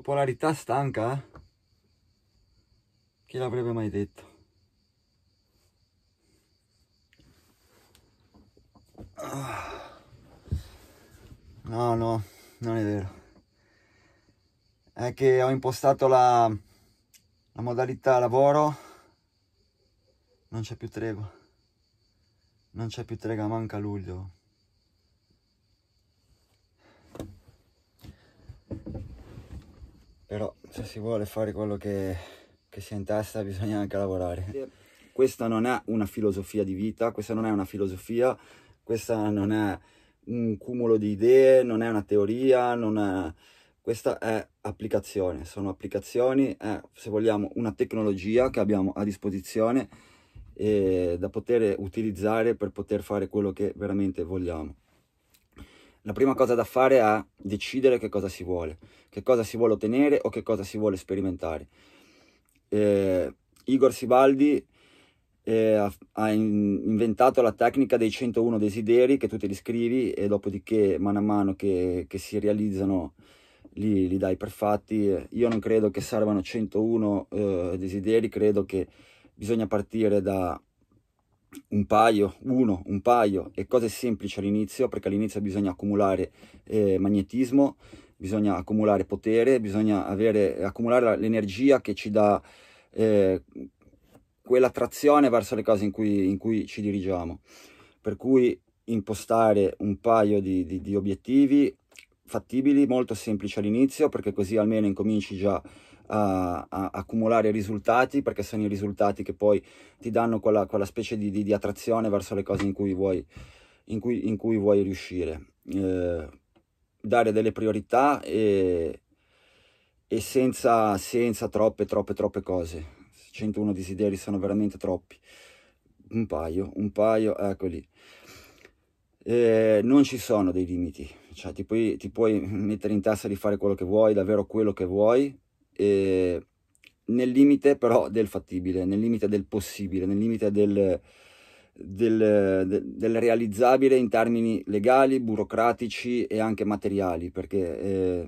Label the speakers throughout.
Speaker 1: popolarità stanca? Chi l'avrebbe mai detto? Ah. No, no, non è vero. È che ho impostato la, la modalità lavoro, non c'è più tregua. Non c'è più tregua, manca luglio. però se si vuole fare quello che, che si ha in testa bisogna anche lavorare. Questa non è una filosofia di vita, questa non è una filosofia, questa non è un cumulo di idee, non è una teoria, non è... questa è applicazione, sono applicazioni, è, se vogliamo, una tecnologia che abbiamo a disposizione eh, da poter utilizzare per poter fare quello che veramente vogliamo la prima cosa da fare è decidere che cosa si vuole, che cosa si vuole ottenere o che cosa si vuole sperimentare. Eh, Igor Sibaldi eh, ha, in, inventato la tecnica dei 101 desideri che tu te li scrivi e dopodiché mano a mano che, che si realizzano li, li, dai per fatti. Io non credo che servano 101 eh, desideri, credo che bisogna partire da un paio, uno, un paio e cose semplici all'inizio perché all'inizio bisogna accumulare eh, magnetismo, bisogna accumulare potere, bisogna avere, accumulare l'energia che ci dà eh, quell'attrazione verso le cose in cui, in cui, ci dirigiamo. Per cui impostare un paio di, di, di obiettivi fattibili, molto semplici all'inizio perché così almeno incominci già a, a accumulare risultati perché sono i risultati che poi ti danno quella, quella specie di, di, di, attrazione verso le cose in cui vuoi, in cui, in cui vuoi riuscire. Eh, dare delle priorità e, e senza, senza troppe, troppe, troppe cose. 101 desideri sono veramente troppi. Un paio, un paio, eccoli. Eh, non ci sono dei limiti, cioè ti puoi, ti puoi mettere in tasca di fare quello che vuoi, davvero quello che vuoi, eh, nel limite però del fattibile, nel limite del possibile, nel limite del, del, del, del realizzabile in termini legali, burocratici e anche materiali, perché eh,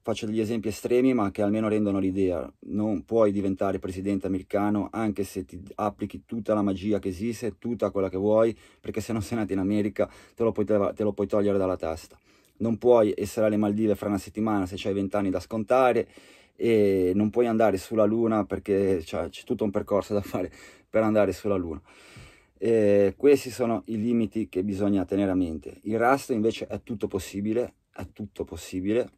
Speaker 1: faccio degli esempi estremi ma che almeno rendono l'idea, non puoi diventare presidente americano anche se ti applichi tutta la magia che esiste, tutta quella che vuoi, perché se non sei nato in America te lo puoi, te lo puoi togliere dalla testa non puoi essere alle Maldive fra una settimana se hai vent'anni da scontare e non puoi andare sulla Luna perché cioè, c'è tutto un percorso da fare per andare sulla Luna. E questi sono i limiti che bisogna tenere a mente. Il rasto invece è tutto possibile, è tutto possibile.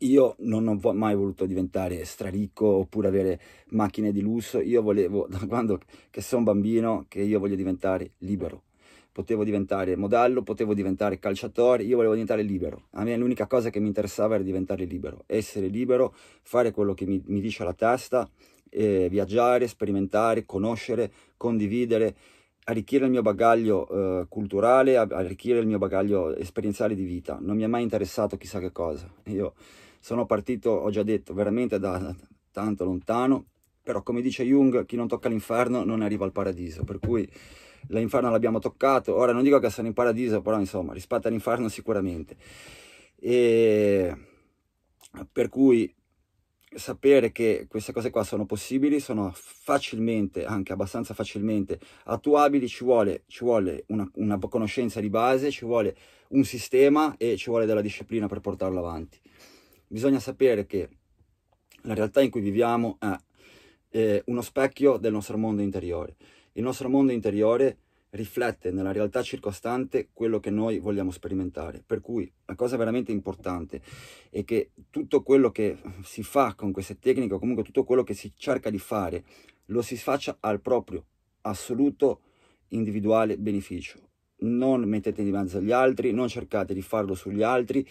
Speaker 1: Io non ho mai voluto diventare straricco oppure avere macchine di lusso, io volevo da quando che sono bambino che io voglio diventare libero potevo diventare modello, potevo diventare calciatore, io volevo diventare libero. A me l'unica cosa che mi interessava era diventare libero, essere libero, fare quello che mi, mi dice la testa, eh, viaggiare, sperimentare, conoscere, condividere, arricchire il mio bagaglio eh, culturale, arricchire il mio bagaglio esperienziale di vita. Non mi è mai interessato chissà che cosa. Io sono partito, ho già detto, veramente da tanto lontano però come dice Jung, chi non tocca l'inferno non arriva al paradiso, per cui l'inferno l'abbiamo toccato, ora non dico che sono in paradiso, però insomma rispetto all'inferno sicuramente. E per cui sapere che queste cose qua sono possibili, sono facilmente, anche abbastanza facilmente attuabili, ci vuole, ci vuole una, una conoscenza di base, ci vuole un sistema e ci vuole della disciplina per portarlo avanti. Bisogna sapere che la realtà in cui viviamo è eh, uno specchio del nostro mondo interiore. Il nostro mondo interiore riflette nella realtà circostante quello che noi vogliamo sperimentare. Per cui la cosa veramente importante è che tutto quello che si fa con queste tecniche, o comunque tutto quello che si cerca di fare, lo si faccia al proprio assoluto individuale beneficio. Non mettete di mezzo gli altri, non cercate di farlo sugli altri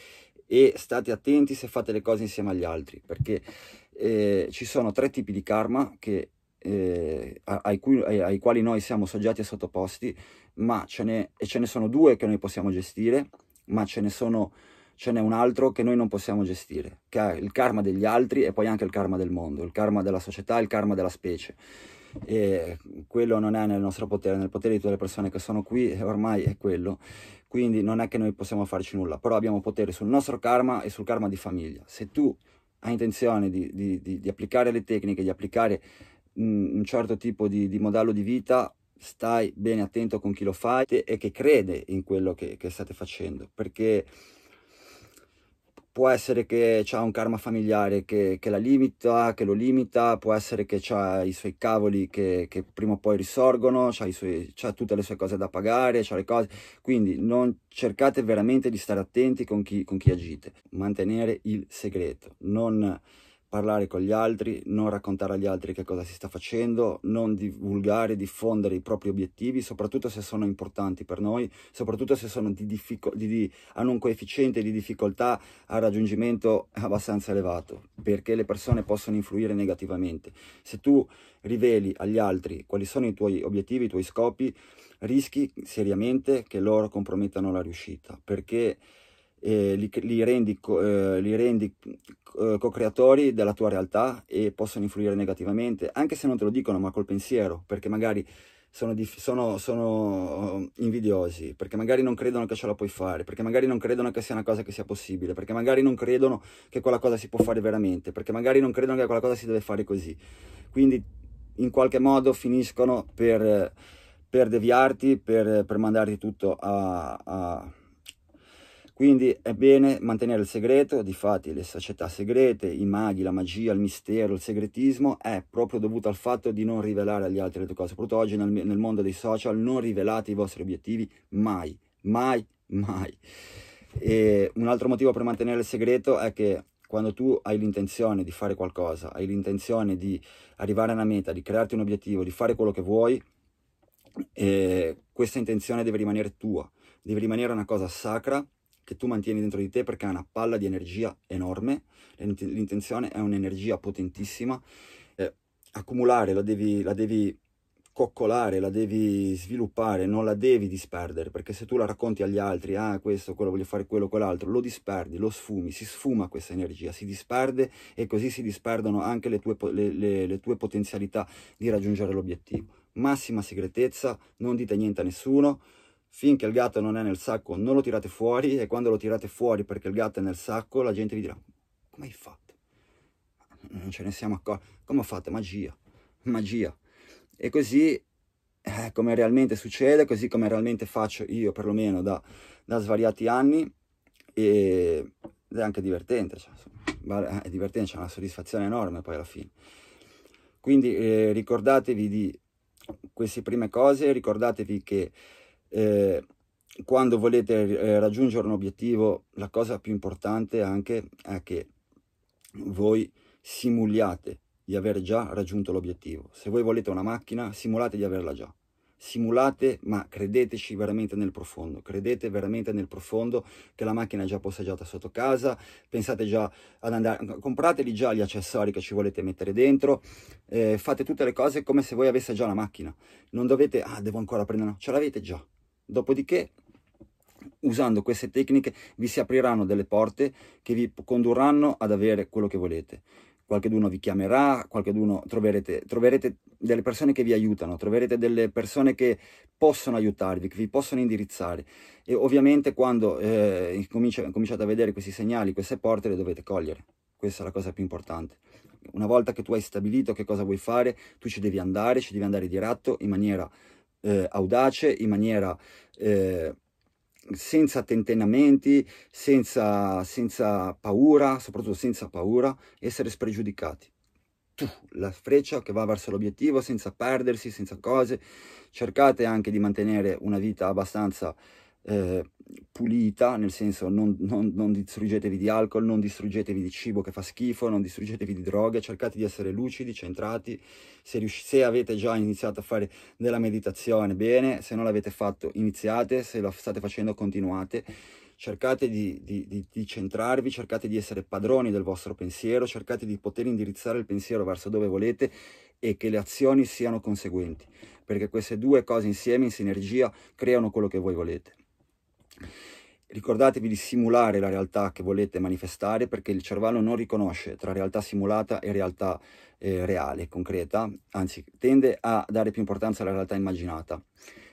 Speaker 1: e state attenti se fate le cose insieme agli altri, perché eh, ci sono tre tipi di karma che, eh, ai, cui, ai, ai, quali noi siamo soggetti e sottoposti, ma ce ne, e ce ne sono due che noi possiamo gestire, ma ce ne sono ce n'è un altro che noi non possiamo gestire, che è il karma degli altri e poi anche il karma del mondo, il karma della società, il karma della specie. E quello non è nel nostro potere, nel potere di tutte le persone che sono qui ormai è quello. Quindi non è che noi possiamo farci nulla, però abbiamo potere sul nostro karma e sul karma di famiglia. Se tu ha intenzione di, di, di, di applicare le tecniche, di applicare mh, mm, un certo tipo di, modello di vita, stai bene attento con chi lo fai e che crede in quello che, che state facendo, perché può essere che ha un karma familiare che, che, la limita, che lo limita, può essere che ha i suoi cavoli che, che, prima o poi risorgono, ha tutte le sue cose da pagare, c'ha le cose. Quindi non cercate veramente di stare attenti con chi, con chi agite. Mantenere il segreto, non parlare con gli altri, non raccontare agli altri che cosa si sta facendo, non divulgare, diffondere i propri obiettivi, soprattutto se sono importanti per noi, soprattutto se di diffico- di, di, hanno un coefficiente di difficoltà al raggiungimento abbastanza elevato, perché le persone possono influire negativamente. Se tu riveli agli altri quali sono i tuoi obiettivi, i tuoi scopi, rischi seriamente che loro compromettano la riuscita, perché eh, li, li, rendi, eh, co-creatori co della tua realtà e possono influire negativamente, anche se non te lo dicono, ma col pensiero, perché magari sono, sono, sono, eh, invidiosi, perché magari non credono che ce la puoi fare, perché magari non credono che sia una cosa che sia possibile, perché magari non credono che quella cosa si può fare veramente, perché magari non credono che quella cosa si deve fare così. Quindi in qualche modo finiscono per, per deviarti, per, per mandarti tutto a, a quindi è bene mantenere il segreto, difatti le società segrete, i maghi, la magia, il mistero, il segretismo è proprio dovuto al fatto di non rivelare agli altri le tue cose. Proprio oggi nel, nel mondo dei social non rivelate i vostri obiettivi mai, mai, mai. E un altro motivo per mantenere il segreto è che quando tu hai l'intenzione di fare qualcosa, hai l'intenzione di arrivare a una meta, di crearti un obiettivo, di fare quello che vuoi, eh, questa intenzione deve rimanere tua, deve rimanere una cosa sacra che tu mantieni dentro di te perché è una palla di energia enorme, l'intenzione è un'energia potentissima, eh, accumulare la devi, la devi coccolare, la devi sviluppare, non la devi disperdere, perché se tu la racconti agli altri, ah questo, quello, voglio fare quello, quell'altro, lo disperdi, lo sfumi, si sfuma questa energia, si disperde e così si disperdono anche le tue, le, le, le tue potenzialità di raggiungere l'obiettivo. Massima segretezza, non dite niente a nessuno, finché il gatto non è nel sacco non lo tirate fuori e quando lo tirate fuori perché il gatto è nel sacco la gente vi dirà come hai fatto? Non ce ne siamo accorti, come ho fatto? Magia, magia. E così eh, come realmente succede, così come realmente faccio io perlomeno da, da svariati anni e, ed è anche divertente, cioè, insomma, eh, è divertente, c'è una soddisfazione enorme poi alla fine. Quindi eh, ricordatevi di queste prime cose, ricordatevi che eh, quando volete eh, raggiungere un obiettivo, la cosa più importante anche è che voi simuliate di aver già raggiunto l'obiettivo. Se voi volete una macchina, simulate di averla già. Simulate, ma credeteci veramente nel profondo, credete veramente nel profondo che la macchina è già posseggiata sotto casa, pensate già ad andare, comprateli già gli accessori che ci volete mettere dentro, eh, fate tutte le cose come se voi aveste già la macchina, non dovete, ah devo ancora prendere, no. ce l'avete già, Dopodiché, usando queste tecniche, vi si apriranno delle porte che vi condurranno ad avere quello che volete. Qualcheduno vi chiamerà, qualcheduno troverete, troverete delle persone che vi aiutano, troverete delle persone che possono aiutarvi, che vi possono indirizzare. E ovviamente quando eh, cominciate a vedere questi segnali, queste porte, le dovete cogliere. Questa è la cosa più importante. Una volta che tu hai stabilito che cosa vuoi fare, tu ci devi andare, ci devi andare di ratto in maniera eh, audace, in maniera eh, senza tentennamenti, senza, senza paura, soprattutto senza paura, essere spregiudicati la freccia che va verso l'obiettivo senza perdersi, senza cose. Cercate anche di mantenere una vita abbastanza eh, pulita, nel senso non, non, non, distruggetevi di alcol, non distruggetevi di cibo che fa schifo, non distruggetevi di droghe, cercate di essere lucidi, centrati, se, riusci- se avete già iniziato a fare della meditazione bene, se non l'avete fatto iniziate, se lo state facendo continuate, cercate di, di, di, di centrarvi, cercate di essere padroni del vostro pensiero, cercate di poter indirizzare il pensiero verso dove volete e che le azioni siano conseguenti, perché queste due cose insieme in sinergia creano quello che voi volete. Ricordatevi di simulare la realtà che volete manifestare perché il cervello non riconosce tra realtà simulata e realtà eh, reale, concreta, anzi tende a dare più importanza alla realtà immaginata.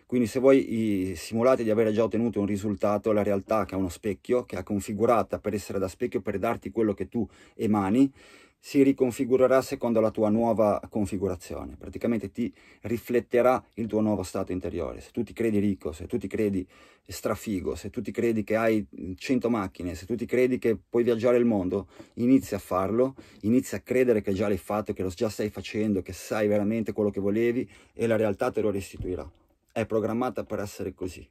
Speaker 1: Quindi se voi simulate di avere già ottenuto un risultato, la realtà che è uno specchio, che è configurata per essere da specchio, per darti quello che tu emani, si riconfigurerà secondo la tua nuova configurazione, praticamente ti rifletterà il tuo nuovo stato interiore. Se tu ti credi ricco, se tu ti credi strafigo, se tu ti credi che hai 100 macchine, se tu ti credi che puoi viaggiare il mondo, inizia a farlo, inizia a credere che già l'hai fatto, che lo già stai facendo, che sai veramente quello che volevi e la realtà te lo restituirà è programmata per essere così.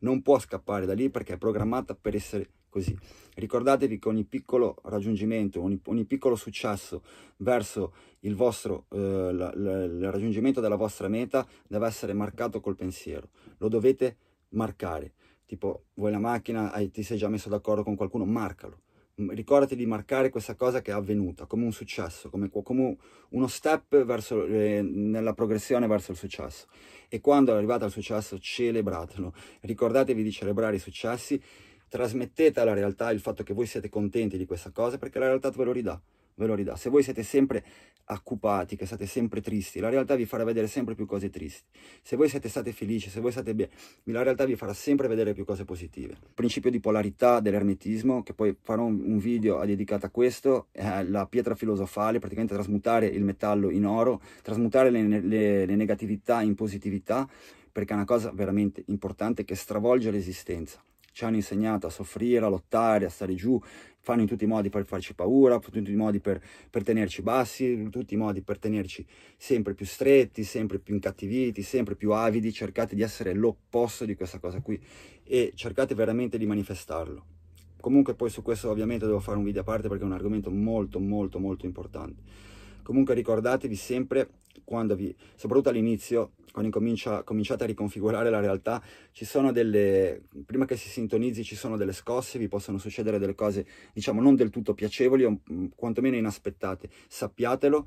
Speaker 1: Non può scappare da lì perché è programmata per essere così. Ricordatevi che ogni piccolo raggiungimento, ogni, ogni piccolo successo verso il, vostro, eh, la, la, il raggiungimento della vostra meta deve essere marcato col pensiero. Lo dovete marcare. Tipo, vuoi la macchina, hai, ti sei già messo d'accordo con qualcuno, marcalo ricordati di marcare questa cosa che è avvenuta come un successo, come, come uno step verso, eh, nella progressione verso il successo. E quando è arrivate al successo, celebratelo. Ricordatevi di celebrare i successi, trasmettete alla realtà il fatto che voi siete contenti di questa cosa perché la realtà ve lo ridà ve lo ridà. Se voi siete sempre occupati, che state sempre tristi, la realtà vi farà vedere sempre più cose tristi. Se voi siete stati felici, se voi state bene, la realtà vi farà sempre vedere più cose positive. Il principio di polarità dell'ermetismo, che poi farò un, un video dedicato a questo, è la pietra filosofale, praticamente trasmutare il metallo in oro, trasmutare le, le, le negatività in positività, perché è una cosa veramente importante che stravolge l'esistenza ci hanno insegnato a soffrire, a lottare, a stare giù, fanno in tutti i modi per farci paura, in tutti i modi per, per tenerci bassi, in tutti i modi per tenerci sempre più stretti, sempre più incattiviti, sempre più avidi, cercate di essere l'opposto di questa cosa qui e cercate veramente di manifestarlo. Comunque poi su questo ovviamente devo fare un video a parte perché è un argomento molto molto molto importante. Comunque ricordatevi sempre quando vi, soprattutto all'inizio, quando cominciate a riconfigurare la realtà, ci sono delle, prima che si sintonizzi ci sono delle scosse, vi possono succedere delle cose, diciamo, non del tutto piacevoli o mm, quantomeno inaspettate. Sappiatelo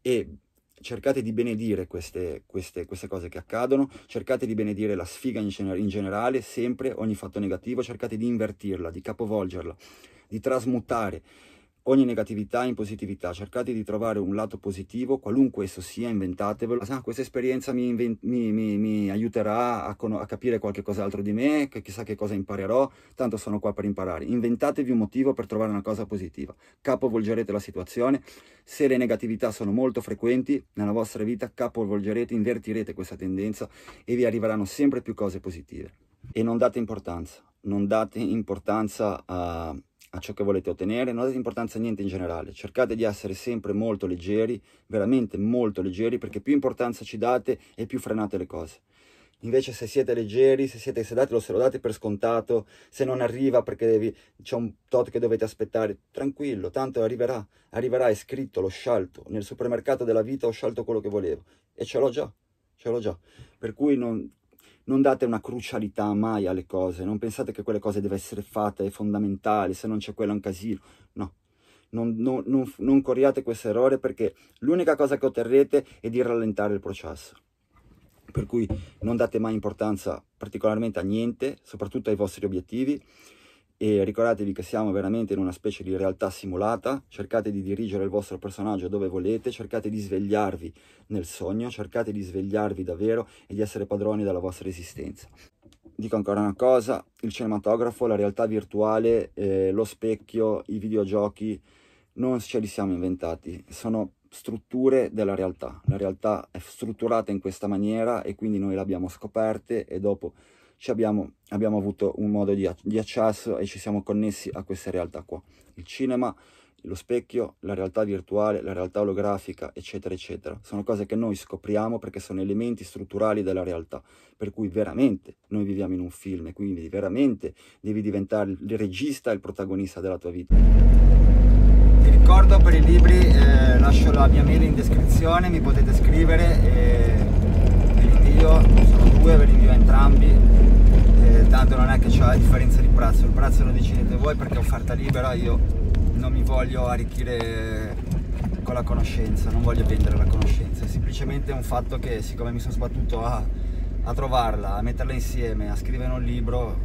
Speaker 1: e cercate di benedire queste, queste, queste, cose che accadono, cercate di benedire la sfiga in, gener- in, generale, sempre ogni fatto negativo, cercate di invertirla, di capovolgerla, di trasmutare ogni negatività in positività, cercate di trovare un lato positivo, qualunque esso sia, inventatevelo. Ah, questa esperienza mi, inven- mi, mi, mi aiuterà a, con- a, capire qualche cos'altro di me, che chissà che cosa imparerò, tanto sono qua per imparare. Inventatevi un motivo per trovare una cosa positiva, capovolgerete la situazione. Se le negatività sono molto frequenti nella vostra vita, capovolgerete, invertirete questa tendenza e vi arriveranno sempre più cose positive. E non date importanza, non date importanza a a ciò che volete ottenere, non date importanza a niente in generale, cercate di essere sempre molto leggeri, veramente molto leggeri, perché più importanza ci date e più frenate le cose. Invece se siete leggeri, se, siete, sedati, lo, se lo date per scontato, se non arriva perché c'è un tot che dovete aspettare, tranquillo, tanto arriverà, arriverà, è scritto, l'ho scelto, nel supermercato della vita ho scelto quello che volevo e ce l'ho già, ce l'ho già. Per cui non, non date una crucialità mai alle cose, non pensate che quelle cose devono essere fatte, è fondamentale, se non c'è quello è un casino, no. Non, non, non, non corriate questo errore perché l'unica cosa che otterrete è di rallentare il processo. Per cui non date mai importanza particolarmente a niente, soprattutto ai vostri obiettivi e ricordatevi che siamo veramente in una specie di realtà simulata, cercate di dirigere il vostro personaggio dove volete, cercate di svegliarvi nel sogno, cercate di svegliarvi davvero e di essere padroni della vostra esistenza. Dico ancora una cosa, il cinematografo, la realtà virtuale, eh, lo specchio, i videogiochi, non ce li siamo inventati, sono strutture della realtà. La realtà è strutturata in questa maniera e quindi noi l'abbiamo scoperte e dopo abbiamo, abbiamo, avuto un modo di, di accesso e ci siamo connessi a queste realtà qua. Il cinema, lo specchio, la realtà virtuale, la realtà olografica, eccetera, eccetera. Sono cose che noi scopriamo perché sono elementi strutturali della realtà, per cui veramente noi viviamo in un film e quindi veramente devi diventare il regista e il protagonista della tua vita. Ti ricordo per i libri, eh, lascio la mia mail in descrizione, mi potete scrivere e eh, ve li invio, sono due, ve li invio entrambi tanto non è che c'è la differenza di prezzo, il prezzo lo decidete voi perché è offerta libera, io non mi voglio arricchire con la conoscenza, non voglio vendere la conoscenza, è semplicemente un fatto che siccome mi sono sbattuto a, a trovarla, a metterla insieme, a scrivere un libro,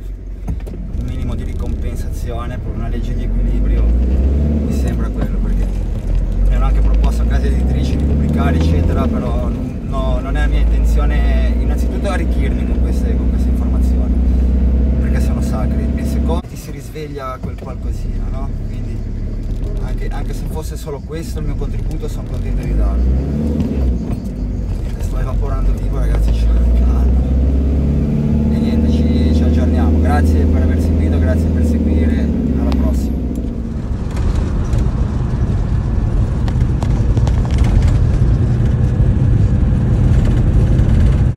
Speaker 1: un minimo di ricompensazione per una legge di equilibrio mi sembra quello perché mi hanno anche proposto a case editrici di pubblicare eccetera però no, non è la mia intenzione innanzitutto arricchire sveglia quel qualcosina, no? Quindi anche, anche, se fosse solo questo il mio contributo sono contento di darlo. sto evaporando tipo ragazzi, ci calma. E niente, ci, ci aggiorniamo. Grazie per aver seguito, grazie per seguire.